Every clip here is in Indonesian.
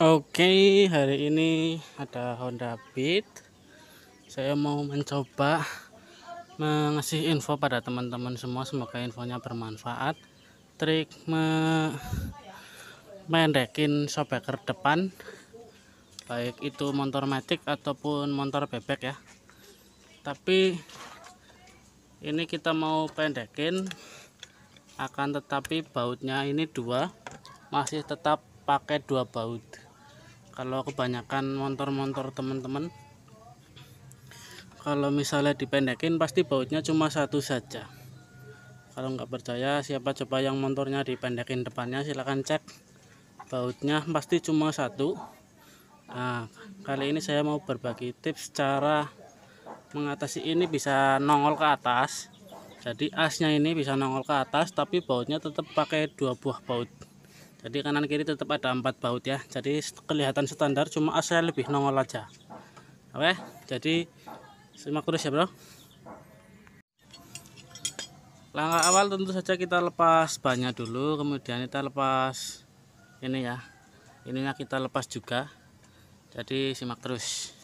Oke, hari ini ada Honda Beat. Saya mau mencoba mengasih info pada teman-teman semua, semoga infonya bermanfaat. Trik memendekin sobeker depan, baik itu motor matic ataupun motor bebek ya. Tapi ini kita mau pendekin, akan tetapi bautnya ini dua, masih tetap pakai dua baut kalau kebanyakan motor-motor teman-teman kalau misalnya dipendekin pasti bautnya cuma satu saja kalau nggak percaya siapa coba yang motornya dipendekin depannya silahkan cek bautnya pasti cuma satu nah, kali ini saya mau berbagi tips cara mengatasi ini bisa nongol ke atas jadi asnya ini bisa nongol ke atas tapi bautnya tetap pakai dua buah baut jadi kanan kiri tetap ada empat baut ya jadi kelihatan standar cuma AC lebih nongol aja oke ya? jadi simak terus ya bro langkah awal tentu saja kita lepas banyak dulu kemudian kita lepas ini ya ininya kita lepas juga jadi simak terus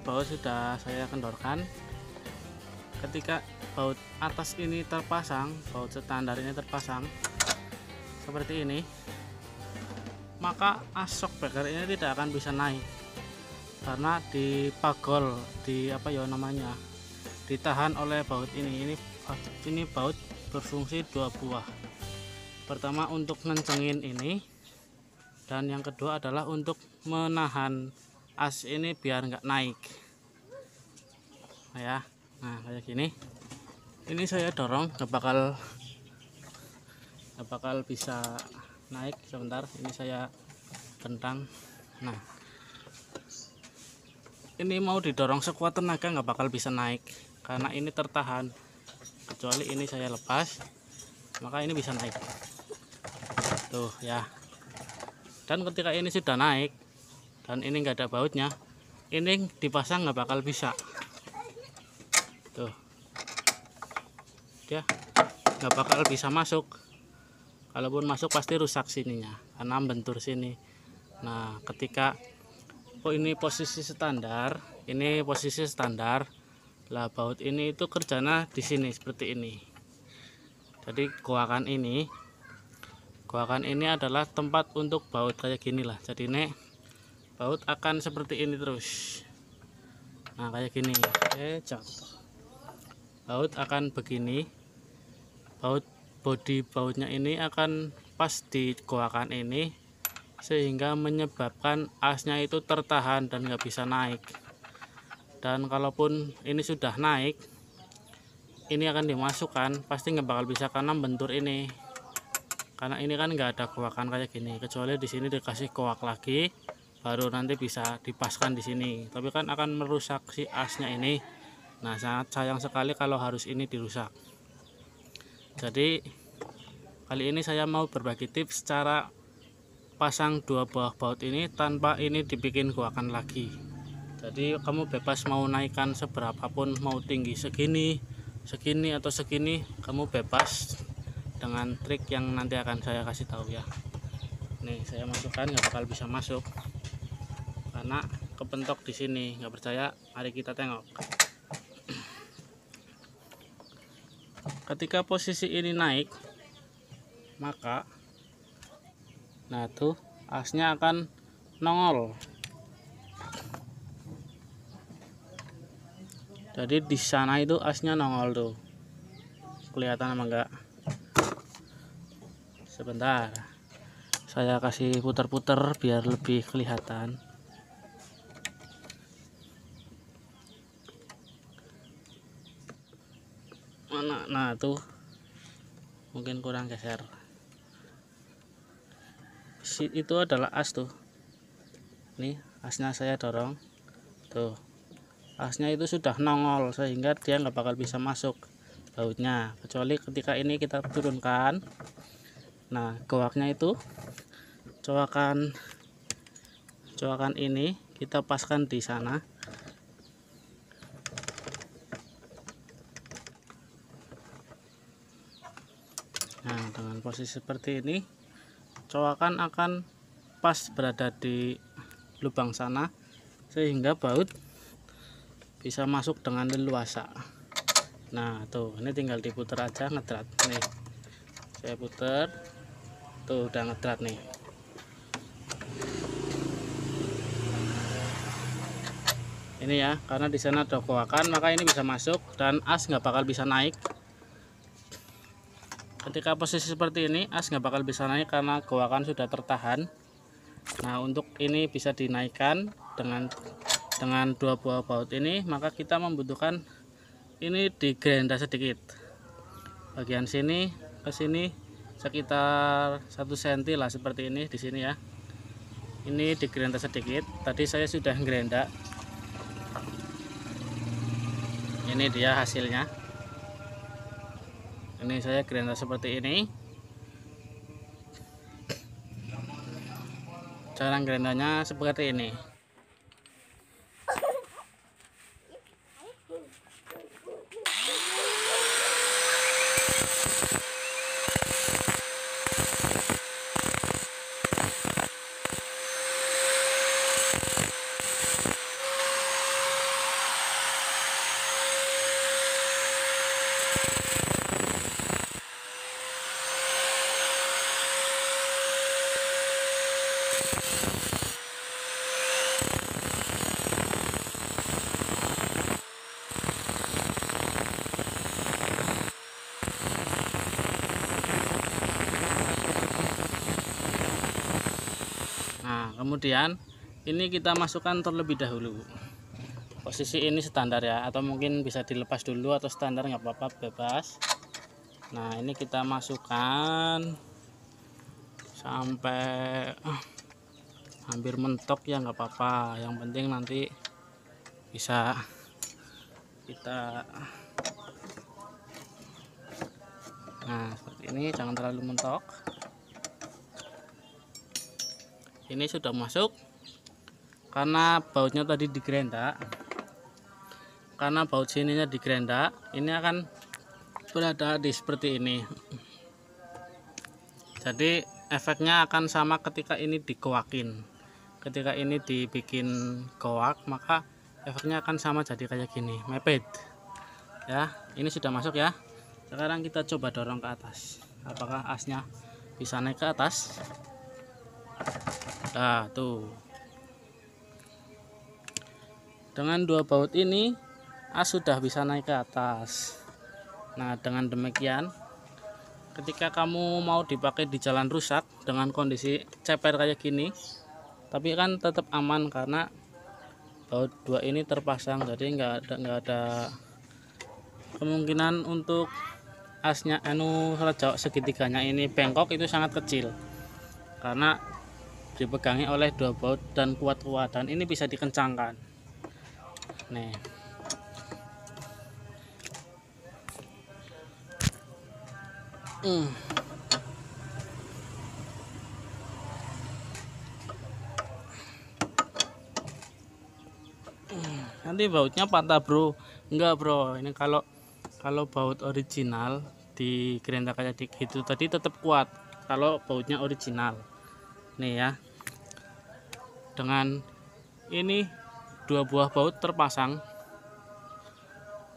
baut sudah saya kendorkan ketika baut atas ini terpasang baut standar ini terpasang seperti ini maka asok beker ini tidak akan bisa naik karena dipagol di apa ya namanya ditahan oleh baut ini ini ini baut berfungsi dua buah pertama untuk ngencengin ini dan yang kedua adalah untuk menahan as ini biar nggak naik ya nah kayak gini ini saya dorong nggak bakal nggak bakal bisa naik sebentar ini saya tentang nah ini mau didorong sekuat tenaga nggak bakal bisa naik karena ini tertahan kecuali ini saya lepas maka ini bisa naik tuh ya dan ketika ini sudah naik dan ini enggak ada bautnya ini dipasang nggak bakal bisa tuh ya, nggak bakal bisa masuk kalaupun masuk pasti rusak sininya karena bentur sini nah ketika oh ini posisi standar ini posisi standar lah baut ini itu kerjanya di sini seperti ini jadi goakan ini goakan ini adalah tempat untuk baut kayak gini lah jadi nek baut akan seperti ini terus nah kayak gini eh jatuh baut akan begini baut body bautnya ini akan pas di goakan ini sehingga menyebabkan asnya itu tertahan dan nggak bisa naik dan kalaupun ini sudah naik ini akan dimasukkan pasti nggak bakal bisa karena bentur ini karena ini kan nggak ada goakan kayak gini kecuali di sini dikasih goak lagi baru nanti bisa dipaskan di sini tapi kan akan merusak si asnya ini nah sangat sayang sekali kalau harus ini dirusak jadi kali ini saya mau berbagi tips cara pasang dua buah baut ini tanpa ini dibikin goakan lagi jadi kamu bebas mau naikkan seberapapun mau tinggi segini segini atau segini kamu bebas dengan trik yang nanti akan saya kasih tahu ya nih saya masukkan nggak bakal bisa masuk anak kepentok di sini nggak percaya mari kita tengok ketika posisi ini naik maka nah tuh asnya akan nongol jadi di sana itu asnya nongol tuh kelihatan apa enggak sebentar saya kasih putar-putar biar lebih kelihatan nah tuh mungkin kurang geser itu adalah as tuh ini asnya saya dorong tuh asnya itu sudah nongol sehingga dia nggak bakal bisa masuk bautnya kecuali ketika ini kita turunkan nah goaknya itu coakan coakan ini kita paskan di sana nah dengan posisi seperti ini coakan akan pas berada di lubang sana sehingga baut bisa masuk dengan leluasa nah tuh ini tinggal diputar aja ngedrat nih saya putar tuh udah ngedrat nih ini ya karena di sana ada koakan maka ini bisa masuk dan as nggak bakal bisa naik ketika posisi seperti ini as nggak bakal bisa naik karena goakan sudah tertahan nah untuk ini bisa dinaikkan dengan dengan dua buah baut ini maka kita membutuhkan ini di gerenda sedikit bagian sini ke sini sekitar satu senti lah seperti ini di sini ya ini di gerenda sedikit tadi saya sudah gerenda ini dia hasilnya ini saya gerinda seperti ini cara gerindanya seperti ini kemudian ini kita masukkan terlebih dahulu posisi ini standar ya atau mungkin bisa dilepas dulu atau standar nggak apa-apa bebas nah ini kita masukkan sampai ah, hampir mentok ya nggak apa-apa yang penting nanti bisa kita ah. nah seperti ini jangan terlalu mentok ini sudah masuk karena bautnya tadi digerendak karena baut sininya digerendak ini akan berada di seperti ini jadi efeknya akan sama ketika ini dikoakin ketika ini dibikin koak maka efeknya akan sama jadi kayak gini mepet ya ini sudah masuk ya sekarang kita coba dorong ke atas apakah asnya bisa naik ke atas Nah, tuh. Dengan dua baut ini, as sudah bisa naik ke atas. Nah, dengan demikian, ketika kamu mau dipakai di jalan rusak dengan kondisi ceper kayak gini, tapi kan tetap aman karena baut dua ini terpasang, jadi nggak ada enggak ada kemungkinan untuk asnya anu jauh segitiganya ini bengkok itu sangat kecil karena dipegangi oleh dua baut dan kuat-kuat dan ini bisa dikencangkan nih hmm. hmm. nanti bautnya patah bro enggak bro ini kalau kalau baut original di kerenda kayak gitu itu tadi tetap kuat kalau bautnya original nih ya dengan ini dua buah baut terpasang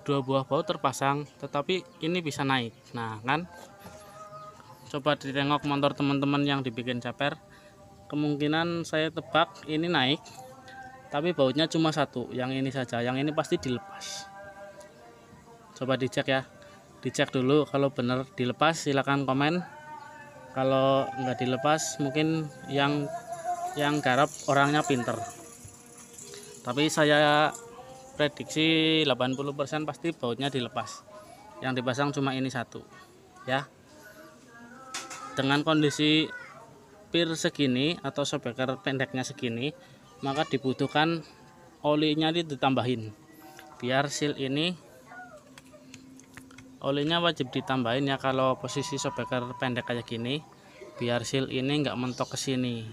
dua buah baut terpasang tetapi ini bisa naik nah kan coba ditengok motor teman-teman yang dibikin caper kemungkinan saya tebak ini naik tapi bautnya cuma satu yang ini saja yang ini pasti dilepas coba dicek ya dicek dulu kalau benar dilepas silahkan komen kalau nggak dilepas mungkin yang yang garap orangnya pinter tapi saya prediksi 80% pasti bautnya dilepas yang dipasang cuma ini satu ya dengan kondisi pir segini atau sebeker pendeknya segini maka dibutuhkan olinya ditambahin biar seal ini olinya wajib ditambahin ya kalau posisi shockbreaker pendek kayak gini biar seal ini nggak mentok ke sini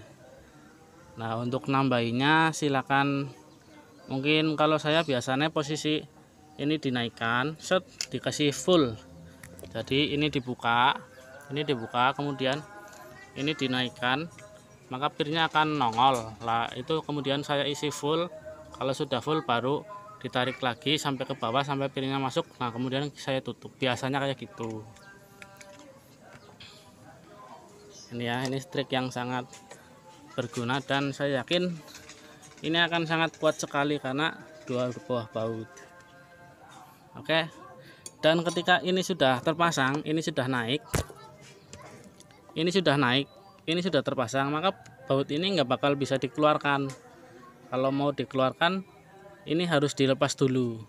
nah untuk nambahinnya silakan mungkin kalau saya biasanya posisi ini dinaikkan set dikasih full jadi ini dibuka ini dibuka kemudian ini dinaikkan maka pirnya akan nongol lah itu kemudian saya isi full kalau sudah full baru ditarik lagi sampai ke bawah sampai piringnya masuk nah kemudian saya tutup biasanya kayak gitu ini ya ini trik yang sangat berguna dan saya yakin ini akan sangat kuat sekali karena dua buah baut oke dan ketika ini sudah terpasang ini sudah naik ini sudah naik ini sudah terpasang maka baut ini nggak bakal bisa dikeluarkan kalau mau dikeluarkan ini harus dilepas dulu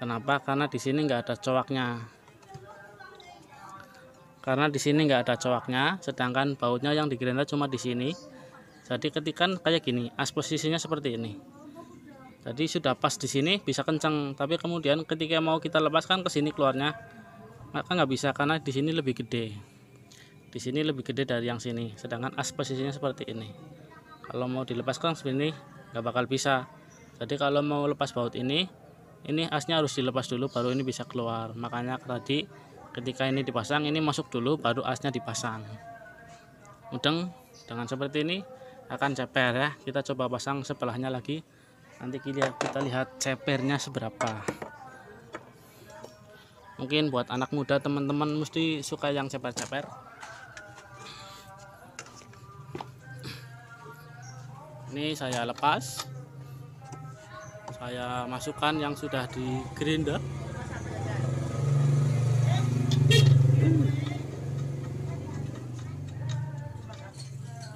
kenapa karena di sini nggak ada coaknya karena di sini nggak ada coaknya sedangkan bautnya yang digerinda cuma di sini jadi ketikan kayak gini as posisinya seperti ini jadi sudah pas di sini bisa kencang tapi kemudian ketika mau kita lepaskan ke sini keluarnya maka nggak bisa karena di sini lebih gede di sini lebih gede dari yang sini sedangkan as posisinya seperti ini kalau mau dilepaskan seperti ini nggak bakal bisa jadi kalau mau lepas baut ini ini asnya harus dilepas dulu baru ini bisa keluar makanya tadi ketika ini dipasang ini masuk dulu baru asnya dipasang udeng dengan seperti ini akan ceper ya kita coba pasang sebelahnya lagi nanti kita lihat cepernya seberapa mungkin buat anak muda teman-teman mesti suka yang ceper-ceper ini saya lepas saya masukkan yang sudah di grinder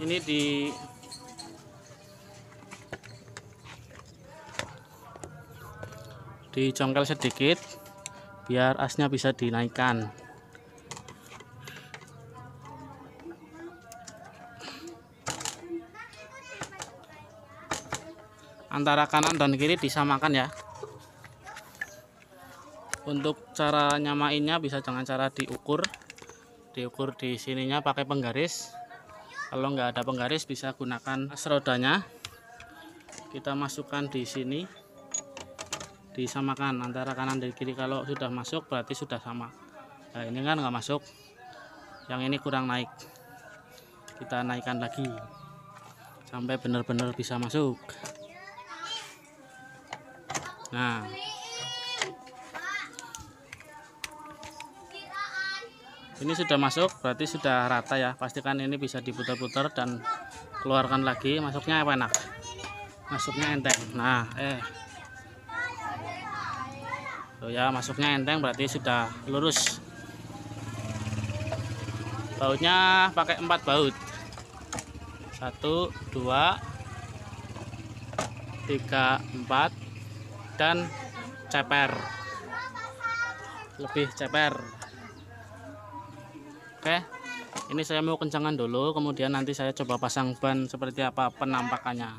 ini di dicongkel sedikit biar asnya bisa dinaikkan antara kanan dan kiri disamakan ya untuk cara nyamainnya bisa dengan cara diukur diukur di sininya pakai penggaris kalau nggak ada penggaris bisa gunakan serodanya. kita masukkan di sini disamakan antara kanan dan kiri kalau sudah masuk berarti sudah sama nah ini kan nggak masuk yang ini kurang naik kita naikkan lagi sampai benar-benar bisa masuk Nah. Ini sudah masuk, berarti sudah rata ya. Pastikan ini bisa diputar-putar dan keluarkan lagi. Masuknya apa enak? Masuknya enteng. Nah, eh. Tuh ya, masuknya enteng berarti sudah lurus. Bautnya pakai empat baut. Satu, dua, tiga, empat dan ceper lebih ceper oke ini saya mau kencangan dulu kemudian nanti saya coba pasang ban seperti apa penampakannya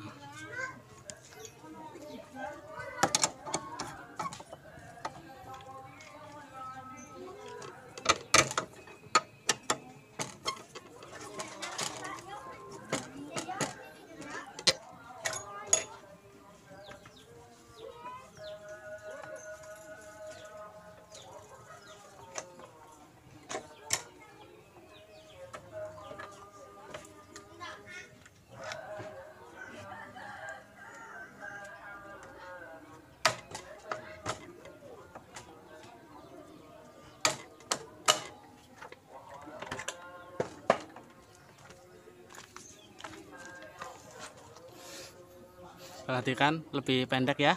perhatikan lebih pendek ya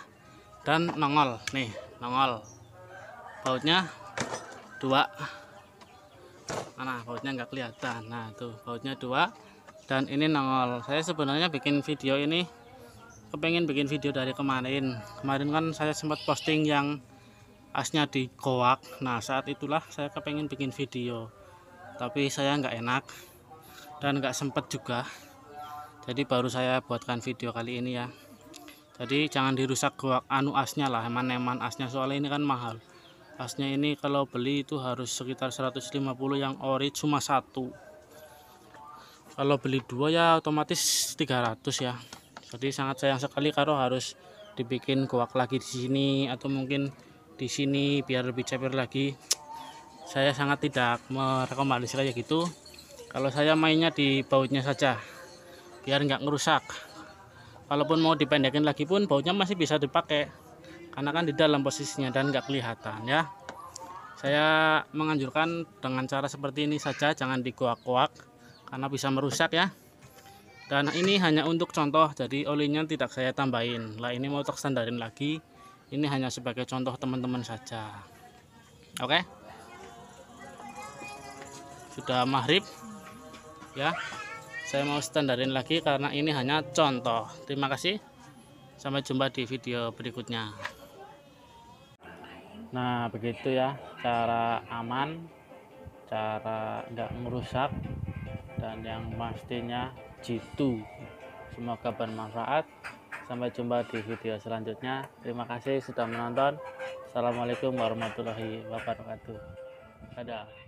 dan nongol nih nongol bautnya dua mana bautnya nggak kelihatan nah tuh bautnya dua dan ini nongol saya sebenarnya bikin video ini kepengen bikin video dari kemarin kemarin kan saya sempat posting yang asnya di goak nah saat itulah saya kepengen bikin video tapi saya nggak enak dan nggak sempet juga jadi baru saya buatkan video kali ini ya jadi jangan dirusak gua anu asnya lah eman-eman asnya soalnya ini kan mahal asnya ini kalau beli itu harus sekitar 150 yang ori cuma satu kalau beli dua ya otomatis 300 ya jadi sangat sayang sekali kalau harus dibikin kuak lagi di sini atau mungkin di sini biar lebih cepir lagi saya sangat tidak merekomendasikan kayak gitu kalau saya mainnya di bautnya saja biar nggak ngerusak Walaupun mau dipendekin lagi pun bautnya masih bisa dipakai karena kan di dalam posisinya dan nggak kelihatan ya saya menganjurkan dengan cara seperti ini saja jangan dikuak-kuak karena bisa merusak ya dan ini hanya untuk contoh jadi olinya tidak saya tambahin lah ini mau tak lagi ini hanya sebagai contoh teman-teman saja oke okay? sudah maghrib ya saya mau standarin lagi karena ini hanya contoh terima kasih sampai jumpa di video berikutnya nah begitu ya cara aman cara nggak merusak dan yang pastinya jitu semoga bermanfaat sampai jumpa di video selanjutnya terima kasih sudah menonton assalamualaikum warahmatullahi wabarakatuh dadah